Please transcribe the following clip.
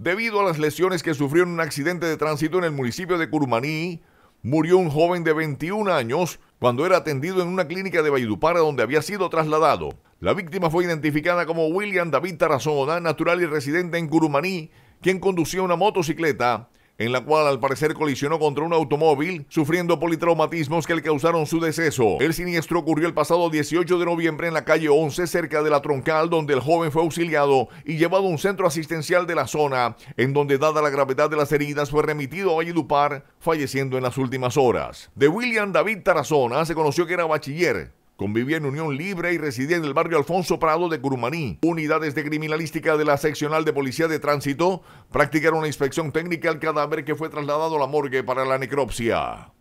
Debido a las lesiones que sufrió en un accidente de tránsito en el municipio de Curumaní, murió un joven de 21 años cuando era atendido en una clínica de Valledupar donde había sido trasladado. La víctima fue identificada como William David Tarazona, natural y residente en Curumaní, quien conducía una motocicleta en la cual al parecer colisionó contra un automóvil, sufriendo politraumatismos que le causaron su deceso. El siniestro ocurrió el pasado 18 de noviembre en la calle 11, cerca de la Troncal, donde el joven fue auxiliado y llevado a un centro asistencial de la zona, en donde, dada la gravedad de las heridas, fue remitido a Valledupar, falleciendo en las últimas horas. De William David Tarazona se conoció que era bachiller, Convivía en unión libre y residía en el barrio Alfonso Prado de Curumaní. Unidades de criminalística de la seccional de policía de tránsito practicaron una inspección técnica al cadáver que fue trasladado a la morgue para la necropsia.